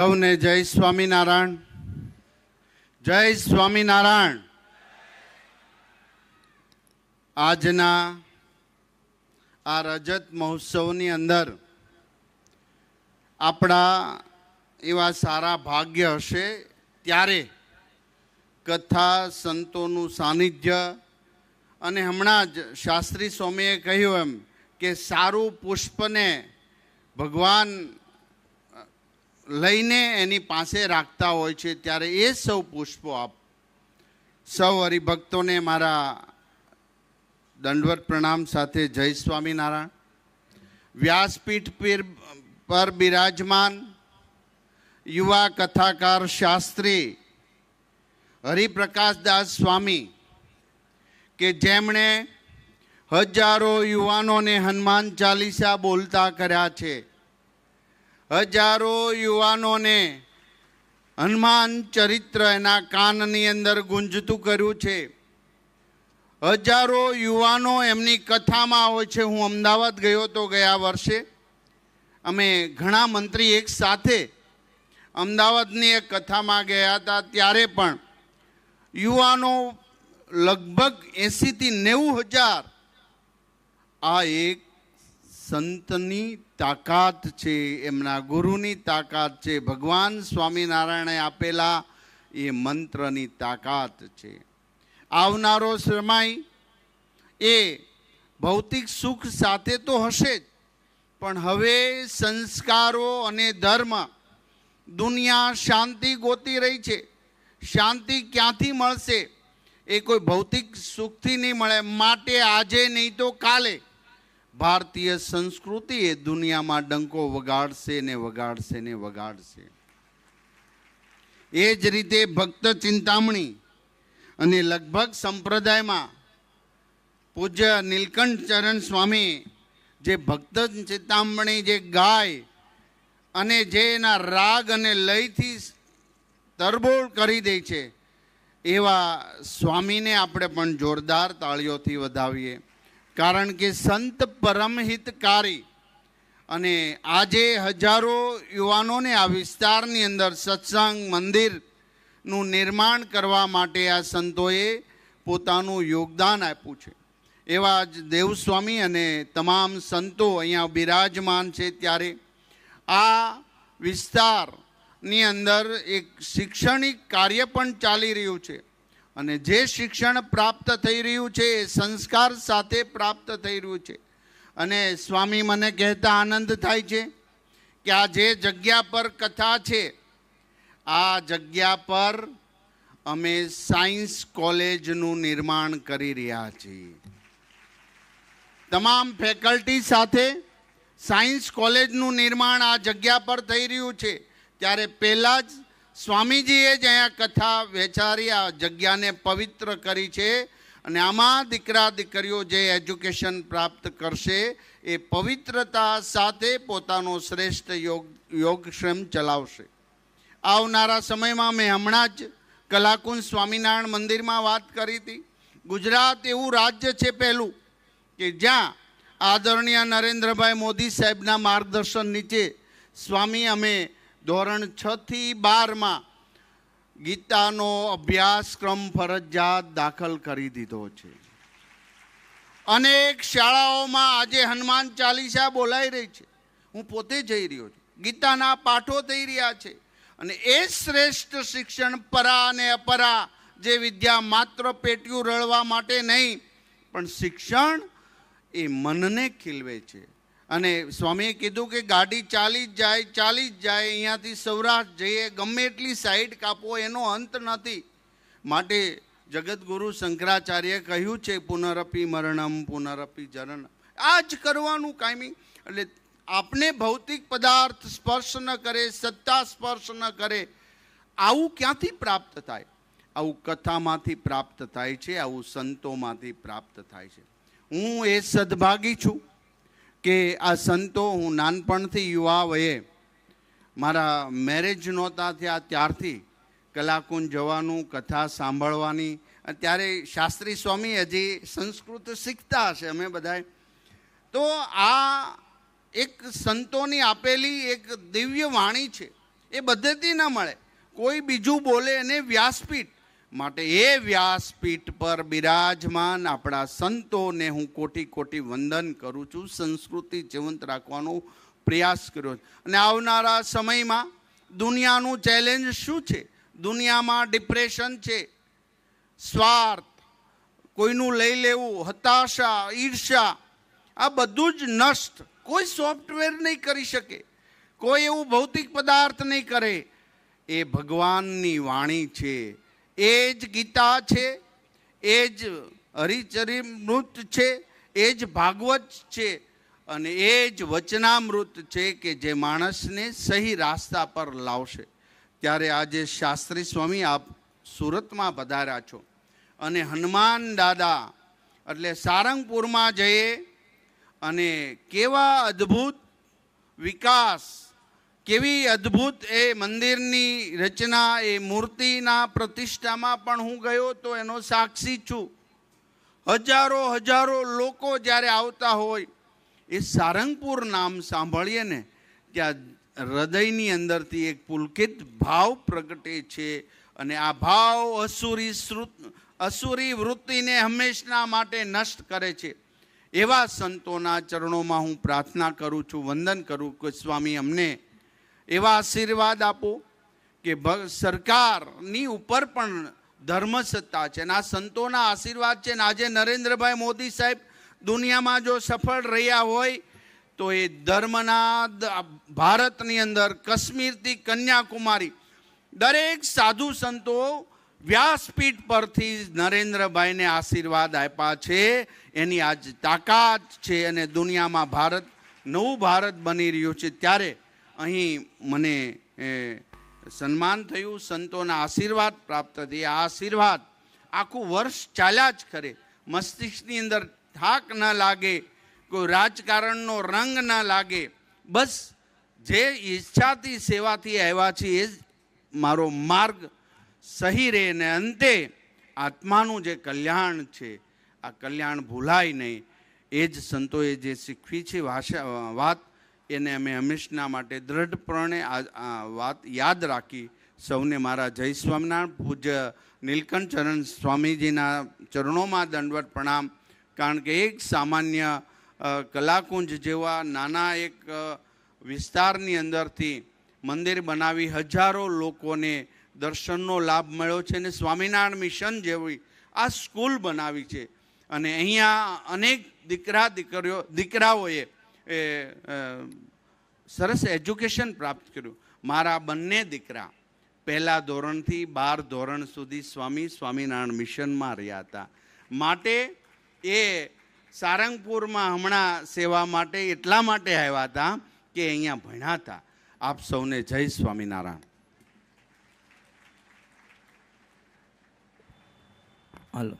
સૌને જય સ્વામિનારાયણ જય સ્વામિનારાયણ આજના આ રજત મહોત્સવની અંદર આપણા એવા સારા ભાગ્ય હશે ત્યારે કથા સંતોનું સાનિધ્ય અને હમણાં જ શાસ્ત્રી સ્વામીએ કહ્યું એમ કે સારું પુષ્પને ભગવાન લઈને એની પાસે રાખતા હોય છે ત્યારે એ સૌ પુષ્પો આપ સૌ હરિભક્તોને મારા દંડવત પ્રણામ સાથે જય સ્વામિનારાયણ વ્યાસપીઠ પર બિરાજમાન યુવા કથાકાર શાસ્ત્રી હરિપ્રકાશદાસ સ્વામી કે જેમણે હજારો યુવાનોને હનુમાન ચાલીસા બોલતા કર્યા છે હજારો યુવાનોને હનુમાન ચરિત્ર એના કાનની અંદર ગુંજતું કર્યું છે હજારો યુવાનો એમની કથામાં હોય છે હું અમદાવાદ ગયો તો ગયા વર્ષે અમે ઘણા મંત્રી એક સાથે અમદાવાદની એક કથામાં ગયા હતા ત્યારે પણ યુવાનો લગભગ એંસીથી નેવું હજાર આ એક સંતની તાકાત છે એમના ગુરુની તાકાત છે ભગવાન સ્વામિનારાયણે આપેલા એ મંત્રની તાકાત છે આવનારો શ્રમાય એ ભૌતિક સુખ સાથે તો હશે જ પણ હવે સંસ્કારો અને ધર્મ દુનિયા શાંતિ ગોતી રહી છે શાંતિ ક્યાંથી મળશે એ કોઈ ભૌતિક સુખથી નહીં મળે માટે આજે નહીં તો કાલે ભારતીય સંસ્કૃતિ એ દુનિયામાં ડંકો વગાડશે ને વગાડશે ને વગાડશે એ જ રીતે ભક્ત ચિંતામણી અને લગભગ સંપ્રદાયમાં પૂજ્ય નીલકંઠ ચરણ સ્વામી જે ભક્ત ચિંતામણી જે ગાય અને જે એના રાગ અને લયથી તરબોળ કરી દે છે એવા સ્વામીને આપણે પણ જોરદાર તાળીઓથી વધાવીએ કારણ કે સંત પરમહિતકારી અને આજે હજારો યુવાનોને આ વિસ્તારની અંદર સત્સંગ મંદિરનું નિર્માણ કરવા માટે આ સંતોએ પોતાનું યોગદાન આપ્યું છે એવા જ દેવસ્વામી અને તમામ સંતો અહીંયા બિરાજમાન છે ત્યારે આ વિસ્તારની અંદર એક શૈક્ષણિક કાર્ય પણ ચાલી રહ્યું છે અને જે શિક્ષણ પ્રાપ્ત થઈ રહ્યું છે એ સંસ્કાર સાથે પ્રાપ્ત થઈ રહ્યું છે અને સ્વામી મને કહેતા આનંદ થાય છે કે આ જે જગ્યા પર કથા છે આ જગ્યા પર અમે સાયન્સ કોલેજનું નિર્માણ કરી રહ્યા છીએ તમામ ફેકલ્ટી સાથે સાયન્સ કોલેજનું નિર્માણ આ જગ્યા પર થઈ રહ્યું છે ત્યારે પહેલાં જ સ્વામીજીએ જ અહીંયા કથા વેચારી આ જગ્યાને પવિત્ર કરી છે અને આમાં દીકરા દીકરીઓ જે એજ્યુકેશન પ્રાપ્ત કરશે એ પવિત્રતા સાથે પોતાનો શ્રેષ્ઠ યોગ યોગક્ષેમ ચલાવશે આવનારા સમયમાં મેં હમણાં જ કલાકુંજ સ્વામિનારાયણ મંદિરમાં વાત કરી હતી ગુજરાત એવું રાજ્ય છે પહેલું કે જ્યાં આદરણીય નરેન્દ્રભાઈ મોદી સાહેબના માર્ગદર્શન નીચે સ્વામી અમે ધોરણ છ થી બારમાં ગીતાનો અભ્યાસક્રમ ફરજિયાત દાખલ કરી દીધો છે અનેક શાળાઓમાં આજે હનુમાન ચાલીસા બોલાઈ રહી છે હું પોતે જઈ રહ્યો છું ગીતાના પાઠો થઈ રહ્યા છે અને એ શ્રેષ્ઠ શિક્ષણ પરા અને અપરા જે વિદ્યા માત્ર પેટ્યું રળવા માટે નહીં પણ શિક્ષણ એ મનને ખીલવે છે અને સ્વામીએ કીધું કે ગાડી ચાલી જ જાય ચાલી જ જાય અહીંયાથી સૌરાષ્ટ્ર જઈએ ગમે એટલી સાઈડ કાપો એનો અંત નથી માટે જગતગુરુ શંકરાચાર્ય કહ્યું છે પુનરપી મરણમ પુનરપી જરણ આ જ કરવાનું કાયમી એટલે આપને ભૌતિક પદાર્થ સ્પર્શ ન કરે સત્તા સ્પર્શ ન કરે આવું ક્યાંથી પ્રાપ્ત થાય આવું કથામાંથી પ્રાપ્ત થાય છે આવું સંતોમાંથી પ્રાપ્ત થાય છે હું એ સદભાગી છું કે આ સંતો હું નાનપણથી યુવા વયે મારા મેરેજ નહોતા થયા ત્યારથી કલાકુંજ જવાનું કથા સાંભળવાની અત્યારે શાસ્ત્રી સ્વામી હજી સંસ્કૃત શીખતા હશે અમે બધાએ તો આ એક સંતોની આપેલી એક દિવ્ય વાણી છે એ બધેથી ન મળે કોઈ બીજું બોલે અને વ્યાસપીઠ માટે એ વ્યાસપીઠ પર બિરાજમાન આપણા સંતોને હું કોટી કોટી વંદન કરું છું સંસ્કૃતિ જીવંત રાખવાનો પ્રયાસ કર્યો અને આવનારા સમયમાં દુનિયાનું ચેલેન્જ શું છે દુનિયામાં ડિપ્રેશન છે સ્વાર્થ કોઈનું લઈ લેવું હતાશા ઈર્ષા આ બધું જ નષ્ટ કોઈ સોફ્ટવેર નહીં કરી શકે કોઈ એવું ભૌતિક પદાર્થ નહીં કરે એ ભગવાનની વાણી છે એ જ ગીતા છે એ જ હરિચરિમૃત છે એ જ ભાગવત છે અને એ જ વચનામૃત છે કે જે માણસને સહી રાસ્તા પર લાવશે ત્યારે આજે શાસ્ત્રી સ્વામી આપ સુરતમાં પધાર્યા છો અને હનુમાન દાદા એટલે સારંગપુરમાં જઈએ અને કેવા અદ્ભુત વિકાસ કેવી અદ્ભુત એ મંદિરની રચના એ મૂર્તિના પ્રતિષ્ઠામાં પણ હું ગયો તો એનો સાક્ષી છું હજારો હજારો લોકો જ્યારે આવતા હોય એ સારંગપુર નામ સાંભળીએ ને ત્યાં હૃદયની અંદરથી એક પુલકિત ભાવ પ્રગટે છે અને આ ભાવ અસુરી શ્રુત અસુરી વૃત્તિને હંમેશના માટે નષ્ટ કરે છે એવા સંતોના ચરણોમાં હું પ્રાર્થના કરું છું વંદન કરું કે સ્વામી અમને એવા આશીર્વાદ આપો કે સરકારની ઉપર પણ ધર્મ સત્તા છે અને આ સંતોના આશીર્વાદ છે ને આજે નરેન્દ્રભાઈ મોદી સાહેબ દુનિયામાં જો સફળ રહ્યા હોય તો એ ધર્મના ભારતની અંદર કશ્મીરથી કન્યાકુમારી દરેક સાધુ સંતો વ્યાસપીઠ પરથી નરેન્દ્રભાઈને આશીર્વાદ આપ્યા છે એની આજ તાકાત છે અને દુનિયામાં ભારત નવું ભારત બની રહ્યું છે ત્યારે અહીં મને સન્માન થયું સંતોના આશીર્વાદ પ્રાપ્ત થયા આ આશીર્વાદ આખું વર્ષ ચાલ્યા જ ખરે મસ્તિષ્કની અંદર થાક ન લાગે કોઈ રાજકારણનો રંગ ન લાગે બસ જે ઈચ્છાથી સેવાથી આવ્યા છીએ એ જ મારો માર્ગ સહી રહે ને અંતે આત્માનું જે કલ્યાણ છે આ કલ્યાણ ભૂલાય નહીં એ જ સંતોએ જે શીખવી છે વાત એને અમે હંમેશના માટે દ્રઢપણે આ વાત યાદ રાખી સૌને મારા જય સ્વામિનારાયણ પૂજ્ય નીલકંઠ ચરણ સ્વામીજીના ચરણોમાં દંડવત પ્રણામ કારણ કે એક સામાન્ય કલાકુંજ જેવા નાના એક વિસ્તારની અંદરથી મંદિર બનાવી હજારો લોકોને દર્શનનો લાભ મળ્યો છે અને સ્વામિનારાયણ મિશન જેવી આ સ્કૂલ બનાવી છે અને અહીંયા અનેક દીકરા દીકરીઓ દીકરાઓએ એ સરસ એજ્યુકેશન પ્રાપ્ત કર્યું મારા બંને દીકરા પહેલાં ધોરણથી બાર ધોરણ સુધી સ્વામી સ્વામિનારાયણ મિશનમાં રહ્યા હતા માટે એ સારંગપુરમાં હમણાં સેવા માટે એટલા માટે આવ્યા હતા કે અહીંયા ભણ્યા હતા આપ સૌને જય સ્વામિનારાયણ હલો